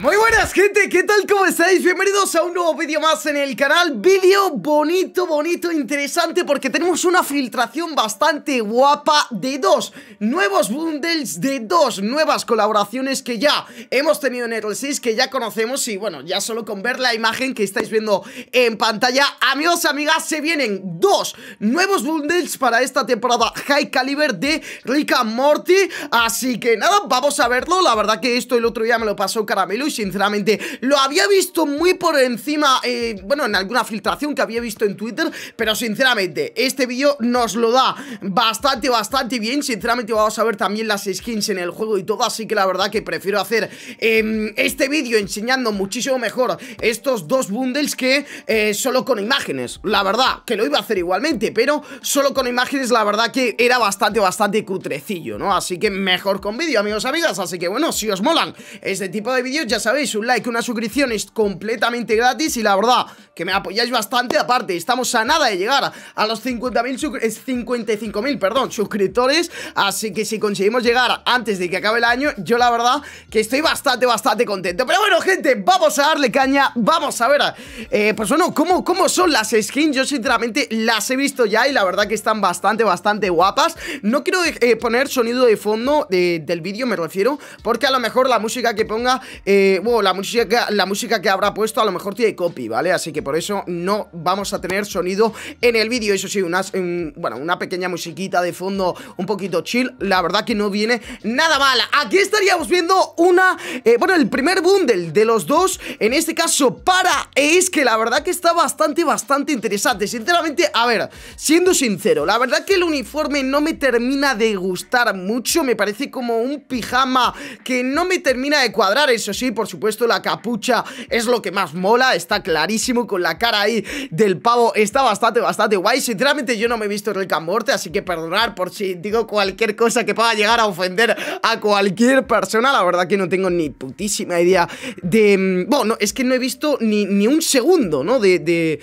Muy buenas gente, ¿qué tal? ¿Cómo estáis? Bienvenidos a un nuevo vídeo más en el canal Vídeo bonito, bonito, interesante Porque tenemos una filtración bastante guapa de dos Nuevos bundles de dos nuevas colaboraciones que ya hemos tenido en 6 Que ya conocemos y bueno, ya solo con ver la imagen que estáis viendo en pantalla Amigos, amigas, se vienen dos nuevos bundles para esta temporada High Caliber de Rick and Morty Así que nada, vamos a verlo La verdad que esto el otro día me lo pasó Caramelo y sinceramente. Lo había visto muy por encima, eh, bueno, en alguna filtración que había visto en Twitter, pero sinceramente, este vídeo nos lo da bastante, bastante bien. Sinceramente vamos a ver también las skins en el juego y todo, así que la verdad que prefiero hacer em, este vídeo enseñando muchísimo mejor estos dos bundles que eh, solo con imágenes. La verdad, que lo iba a hacer igualmente, pero solo con imágenes la verdad que era bastante, bastante cutrecillo, ¿no? Así que mejor con vídeo, amigos, amigas. Así que bueno, si os molan este tipo de vídeos, ya sabéis, un like, una suscripción es completamente gratis y la verdad que me apoyáis bastante. Aparte, estamos a nada de llegar a los 50.000, 55.000, eh, perdón, suscriptores. Así que si conseguimos llegar antes de que acabe el año, yo la verdad que estoy bastante, bastante contento. Pero bueno, gente, vamos a darle caña, vamos a ver, eh, pues bueno, ¿cómo, ¿cómo son las skins? Yo sinceramente las he visto ya y la verdad que están bastante, bastante guapas. No quiero eh, poner sonido de fondo del vídeo, me refiero, porque a lo mejor la música que ponga... Eh, bueno, la música, la música que habrá puesto a lo mejor tiene copy, ¿vale? Así que por eso no vamos a tener sonido en el vídeo, eso sí, una, bueno, una pequeña musiquita de fondo un poquito chill, la verdad que no viene nada mal. Aquí estaríamos viendo una, eh, bueno, el primer bundle de los dos, en este caso para es que la verdad que está bastante, bastante interesante. Sinceramente, a ver, siendo sincero, la verdad que el uniforme no me termina de gustar mucho, me parece como un pijama que no me termina de cuadrar, eso sí, por supuesto la capucha es lo que más mola, está clarísimo con la cara ahí del pavo, está bastante, bastante guay. Sinceramente yo no me he visto Rick and así que perdonar por si digo cualquier cosa que pueda llegar a ofender a cualquier persona, la verdad que no tengo ni putísima idea de... Mm, bueno, es que no he visto ni, ni un segundo, ¿no? De, de,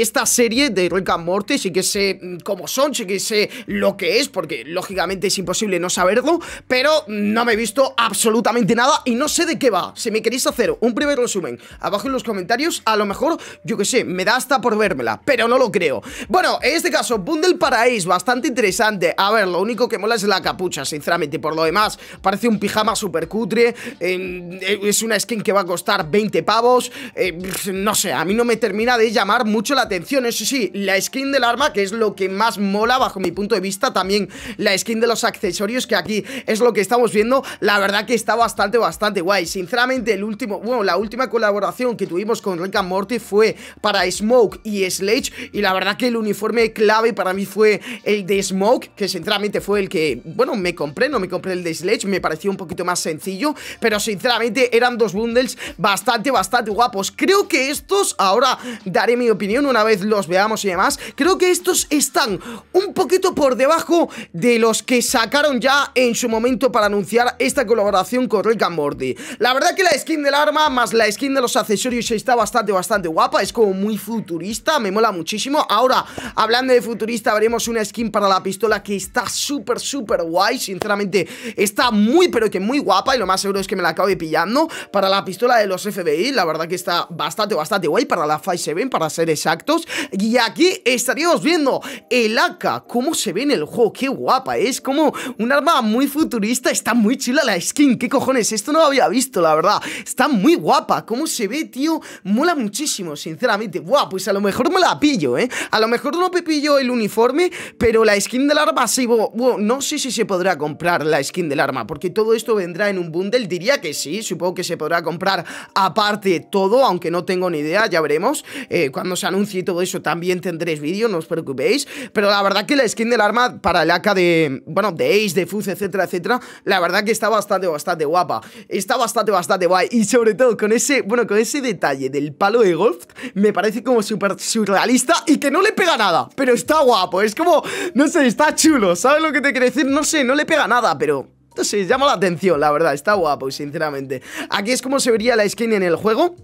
esta serie de Rick and sí que sé mm, cómo son, sí que sé lo que es, porque lógicamente es imposible no saberlo, pero no me he visto absolutamente nada y no sé de qué si me queréis hacer un primer resumen abajo en los comentarios, a lo mejor, yo que sé, me da hasta por vérmela, pero no lo creo. Bueno, en este caso, bundle Paraís bastante interesante. A ver, lo único que mola es la capucha, sinceramente. Por lo demás, parece un pijama súper cutre. Em, eh, es una skin que va a costar 20 pavos. Eh, no sé, a mí no me termina de llamar mucho la atención. Eso sí, la skin del arma, que es lo que más mola bajo mi punto de vista. También la skin de los accesorios, que aquí es lo que estamos viendo. La verdad que está bastante, bastante guay sinceramente el último, bueno, la última colaboración que tuvimos con Rick and Morty fue para Smoke y Sledge y la verdad que el uniforme clave para mí fue el de Smoke, que sinceramente fue el que, bueno, me compré, no me compré el de Sledge, me pareció un poquito más sencillo, pero sinceramente eran dos bundles bastante, bastante guapos. Creo que estos, ahora daré mi opinión una vez los veamos y demás, creo que estos están un poquito por debajo de los que sacaron ya en su momento para anunciar esta colaboración con Rick and Morty. La verdad que la skin del arma más la skin de los accesorios está bastante, bastante guapa. Es como muy futurista, me mola muchísimo. Ahora, hablando de futurista, veremos una skin para la pistola que está súper, súper guay. Sinceramente, está muy, pero que muy guapa. Y lo más seguro es que me la acabe pillando. Para la pistola de los FBI, la verdad que está bastante, bastante guay. Para la five 7 para ser exactos. Y aquí estaríamos viendo el AK, cómo se ve en el juego. Qué guapa, es como un arma muy futurista. Está muy chula la skin. ¿Qué cojones? Esto no lo había visto la verdad. Está muy guapa. ¿Cómo se ve, tío? Mola muchísimo, sinceramente. Buah, pues a lo mejor me la pillo, ¿eh? A lo mejor no me pillo el uniforme, pero la skin del arma sí. no sé si se podrá comprar la skin del arma, porque todo esto vendrá en un bundle. Diría que sí, supongo que se podrá comprar aparte todo, aunque no tengo ni idea, ya veremos. Eh, cuando se anuncie todo eso también tendréis vídeo, no os preocupéis. Pero la verdad que la skin del arma para el AK de, bueno, de Ace, de Fuzz, etcétera, etcétera, la verdad que está bastante, bastante guapa. Está bastante bastante guay. Y sobre todo con ese, bueno, con ese detalle del palo de golf, me parece como súper surrealista y que no le pega nada. Pero está guapo, es como, no sé, está chulo. ¿Sabes lo que te quiero decir? No sé, no le pega nada, pero sé llama la atención, la verdad, está guapo, sinceramente. Aquí es como se vería la skin en el juego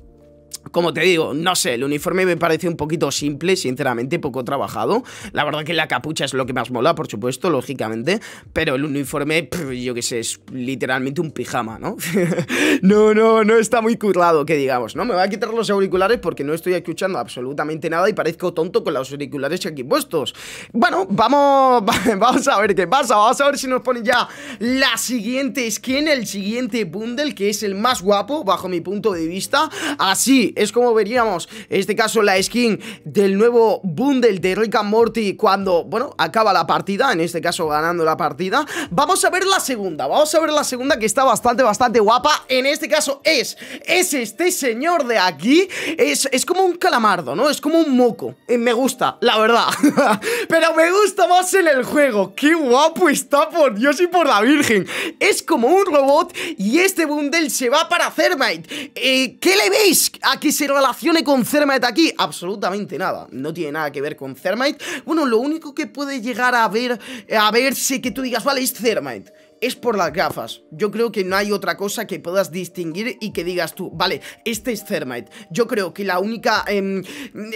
como te digo, no sé, el uniforme me parece un poquito simple, sinceramente, poco trabajado. La verdad que la capucha es lo que más mola, por supuesto, lógicamente, pero el uniforme, yo qué sé, es literalmente un pijama, ¿no? no, no, no está muy currado, que digamos, ¿no? Me voy a quitar los auriculares porque no estoy escuchando absolutamente nada y parezco tonto con los auriculares aquí puestos. Bueno, vamos, vamos a ver qué pasa, vamos a ver si nos ponen ya la siguiente skin, el siguiente bundle, que es el más guapo, bajo mi punto de vista. Así es como veríamos, en este caso, la skin del nuevo bundle de Rick and Morty cuando, bueno, acaba la partida, en este caso ganando la partida. Vamos a ver la segunda, vamos a ver la segunda que está bastante, bastante guapa. En este caso es, es este señor de aquí, es, como un calamardo, ¿no? Es como un moco. Eh, me gusta, la verdad. Pero me gusta más en el juego. ¡Qué guapo está, por Dios y por la Virgen! Es como un robot y este bundle se va para Thermite. Eh, ¿Qué le veis? a que se relacione con Thermite aquí? Absolutamente nada, no tiene nada que ver con Thermite. Bueno, lo único que puede llegar a ver, a verse que tú digas, vale, es Thermite es por las gafas. Yo creo que no hay otra cosa que puedas distinguir y que digas tú, vale, este es Thermite. Yo creo que la única, em,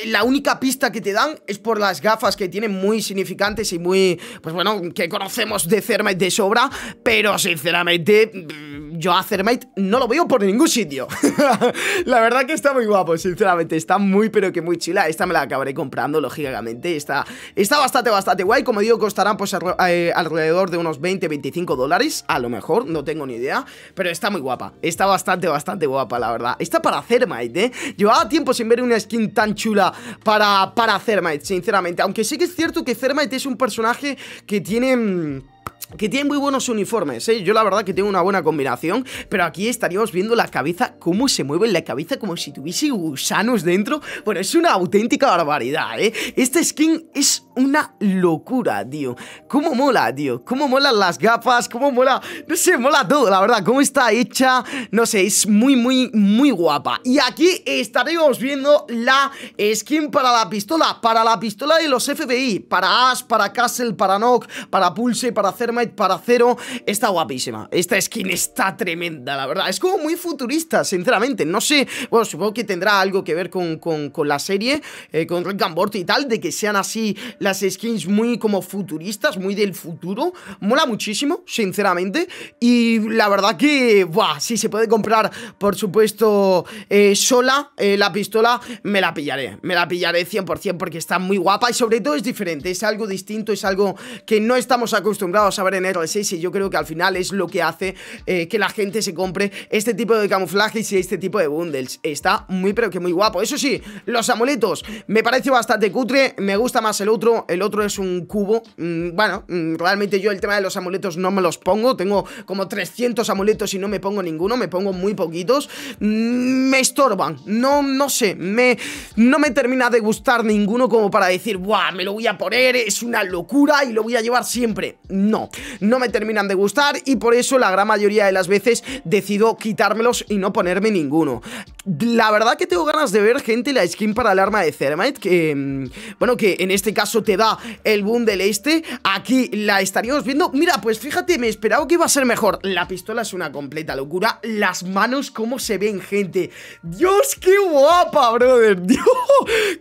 la única pista que te dan es por las gafas que tienen muy significantes y muy, pues bueno, que conocemos de Thermite de sobra, pero sinceramente mm, yo a Thermite no lo veo por ningún sitio. la verdad que está muy guapo, sinceramente. Está muy, pero que muy chila. Esta me la acabaré comprando, lógicamente. Está, está bastante, bastante guay. Como digo, costarán pues eh, alrededor de unos 20, 25 dólares a lo mejor, no tengo ni idea, pero está muy guapa, está bastante, bastante guapa, la verdad. Está para Thermite, ¿eh? Llevaba tiempo sin ver una skin tan chula para, para Thermite, sinceramente, aunque sí que es cierto que Thermite es un personaje que tiene... Mm, que tienen muy buenos uniformes, ¿eh? Yo la verdad que tengo una buena combinación, pero aquí estaríamos viendo la cabeza, cómo se mueve la cabeza como si tuviese gusanos dentro. Bueno, es una auténtica barbaridad, ¿eh? Esta skin es una locura, tío. Cómo mola, tío. Cómo mola las gafas, cómo mola... No sé, mola todo, la verdad. Cómo está hecha, no sé, es muy, muy, muy guapa. Y aquí estaríamos viendo la skin para la pistola, para la pistola de los FBI, para Ash, para Castle, para Nock, para Pulse, para hacer para cero Está guapísima, esta skin está tremenda, la verdad Es como muy futurista, sinceramente No sé, bueno, supongo que tendrá algo que ver con, con, la serie eh, Con Rick and y tal De que sean así las skins muy como futuristas Muy del futuro Mola muchísimo, sinceramente Y la verdad que, buah, si se puede comprar Por supuesto, eh, sola eh, la pistola Me la pillaré, me la pillaré 100% porque está muy guapa Y sobre todo es diferente, es algo distinto Es algo que no estamos acostumbrados a ver en R6 y yo creo que al final es lo que hace eh, que la gente se compre este tipo de camuflajes y este tipo de bundles. Está muy pero que muy guapo. Eso sí, los amuletos me parece bastante cutre, me gusta más el otro, el otro es un cubo. Mm, bueno, mm, realmente yo el tema de los amuletos no me los pongo, tengo como 300 amuletos y no me pongo ninguno, me pongo muy poquitos. Mm, me estorban, no, no sé, me, no me termina de gustar ninguno como para decir, ¡buah! Me lo voy a poner, es una locura y lo voy a llevar siempre. No, no, me terminan de gustar y por eso la gran mayoría de las veces decido quitármelos y no ponerme ninguno. La verdad que tengo ganas de ver, gente, la skin para el arma de Thermite Que, em, bueno, que en este caso te da el boom del este Aquí la estaríamos viendo Mira, pues fíjate, me esperaba que iba a ser mejor La pistola es una completa locura Las manos, cómo se ven, gente Dios, qué guapa, brother Dios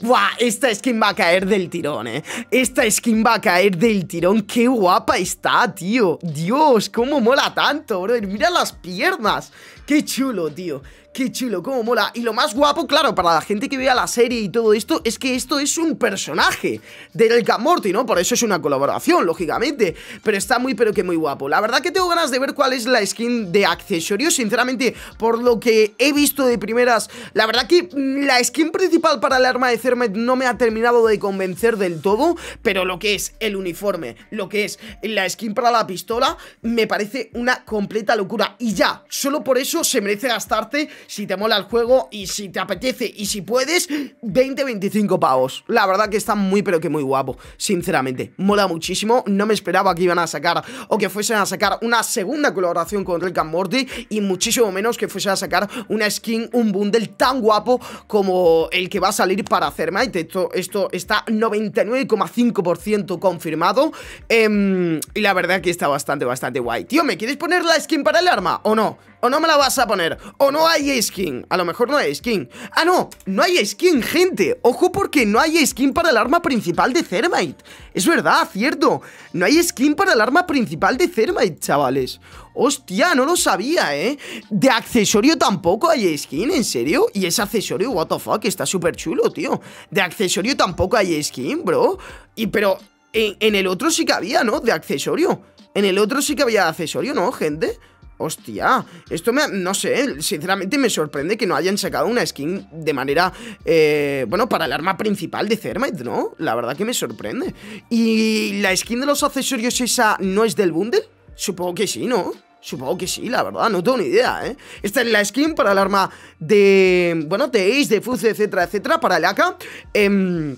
Buah, esta skin va a caer del tirón, eh Esta skin va a caer del tirón Qué guapa está, tío Dios, cómo mola tanto, brother Mira las piernas Qué chulo, tío. Qué chulo, cómo mola. Y lo más guapo, claro, para la gente que vea la serie y todo esto, es que esto es un personaje del Gamorti, ¿no? Por eso es una colaboración, lógicamente. Pero está muy, pero que muy guapo. La verdad que tengo ganas de ver cuál es la skin de accesorios, sinceramente, por lo que he visto de primeras. La verdad que mm, la skin principal para el arma de Cermet no me ha terminado de convencer del todo, pero lo que es el uniforme, lo que es la skin para la pistola, me parece una completa locura. Y ya, solo por eso se merece gastarte, si te mola el juego y si te apetece y si puedes, 20-25 pavos. La verdad que está muy pero que muy guapo, sinceramente. Mola muchísimo, no me esperaba que iban a sacar o que fuesen a sacar una segunda colaboración con Rick and Morty y muchísimo menos que fuesen a sacar una skin, un bundle tan guapo como el que va a salir para Thermite. Esto, esto está 99,5% confirmado em, y la verdad que está bastante, bastante guay. Tío, ¿me quieres poner la skin para el arma o no? o no me la vas a poner, o no hay skin. A lo mejor no hay skin. Ah, no, no hay skin, gente. Ojo porque no hay skin para el arma principal de Thermite. Es verdad, cierto. No hay skin para el arma principal de Thermite, chavales. Hostia, no lo sabía, ¿eh? De accesorio tampoco hay skin, ¿en serio? Y ese accesorio, what the fuck, está súper chulo, tío. De accesorio tampoco hay skin, bro. Y pero en, en el otro sí que había, ¿no? De accesorio. En el otro sí que había accesorio, ¿no, gente? Hostia, esto me... no sé, sinceramente me sorprende que no hayan sacado una skin de manera... Eh, bueno, para el arma principal de Thermite, ¿no? La verdad que me sorprende. ¿Y la skin de los accesorios esa no es del bundle? Supongo que sí, ¿no? Supongo que sí, la verdad, no tengo ni idea, ¿eh? Esta es la skin para el arma de... Bueno, de Ace, de Fuse, etcétera, etcétera, para el AK. Em,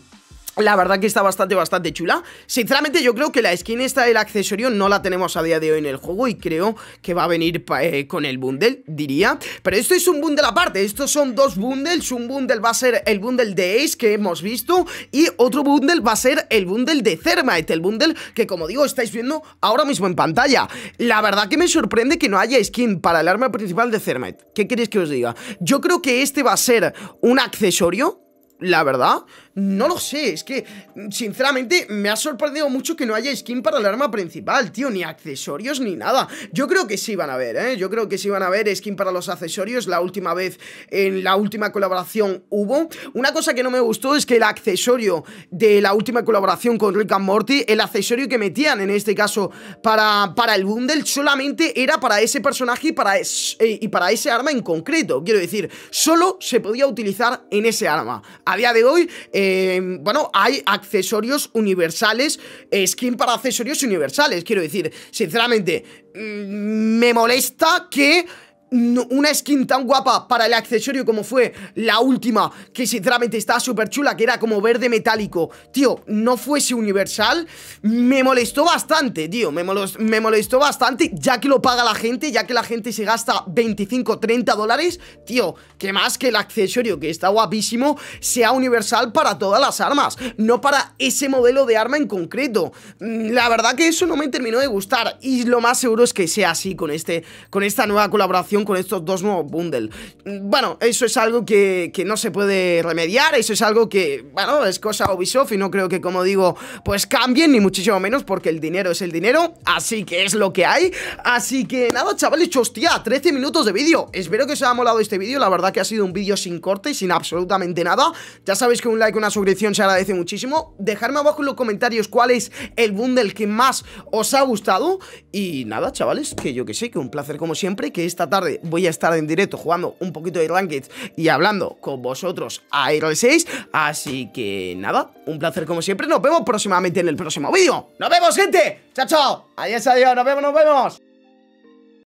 la verdad que está bastante, bastante chula. Sinceramente yo creo que la skin esta del accesorio no la tenemos a día de hoy en el juego y creo que va a venir eh, con el bundle, diría. Pero esto es un bundle aparte, estos son dos bundles. Un bundle va a ser el bundle de Ace que hemos visto y otro bundle va a ser el bundle de Thermite. El bundle que como digo estáis viendo ahora mismo en pantalla. La verdad que me sorprende que no haya skin para el arma principal de Thermite. ¿Qué queréis que os diga? Yo creo que este va a ser un accesorio, la verdad... No lo sé, es que mm, sinceramente me ha sorprendido mucho que no haya skin para el arma principal, tío, ni accesorios ni nada. Yo creo que sí van a ver, ¿eh? Yo creo que sí van a ver skin para los accesorios. La última vez, en la última colaboración hubo. Una cosa que no me gustó es que el accesorio de la última colaboración con Rick and Morty, el accesorio que metían en este caso para, para el bundle, solamente era para ese personaje y para, eh, y para ese arma en concreto. Quiero decir, solo se podía utilizar en ese arma. A día de hoy... Eh, eh, bueno, hay accesorios universales, eh, skin para accesorios universales, quiero decir, sinceramente, mm, me molesta que una skin tan guapa para el accesorio como fue la última, que sinceramente está súper chula, que era como verde metálico. Tío, no fuese universal, me molestó bastante, tío, me molestó, me molestó bastante, ya que lo paga la gente, ya que la gente se gasta 25, 30 dólares, tío, que más que el accesorio, que está guapísimo, sea universal para todas las armas, no para ese modelo de arma en concreto. Mm, la verdad que eso no me terminó de gustar, y lo más seguro es que sea así con, este, con esta nueva colaboración con estos dos nuevos bundles. Bueno, eso es algo que, no se puede remediar, eso es algo que, bueno, es cosa Ubisoft y no creo que, como digo, pues cambien, ni muchísimo menos, porque el dinero es el dinero, así que es lo que hay. Así que nada, chavales, hostia, 13 minutos de vídeo. Espero que os haya molado este vídeo, la verdad que ha sido un vídeo sin corte y sin absolutamente nada. Ya sabéis que un like, una suscripción se agradece muchísimo. Dejadme abajo en los comentarios cuál es el bundle que más os ha gustado. Y nada, chavales, que yo que sé, que un placer como siempre, que esta tarde voy a estar en directo jugando un poquito de Ranked y hablando con vosotros a RL6. Así que nada, un placer como siempre. Nos vemos próximamente en el próximo vídeo. ¡Nos vemos, gente! ¡Chao, chao! Adiós, adiós. Nos vemos, nos vemos.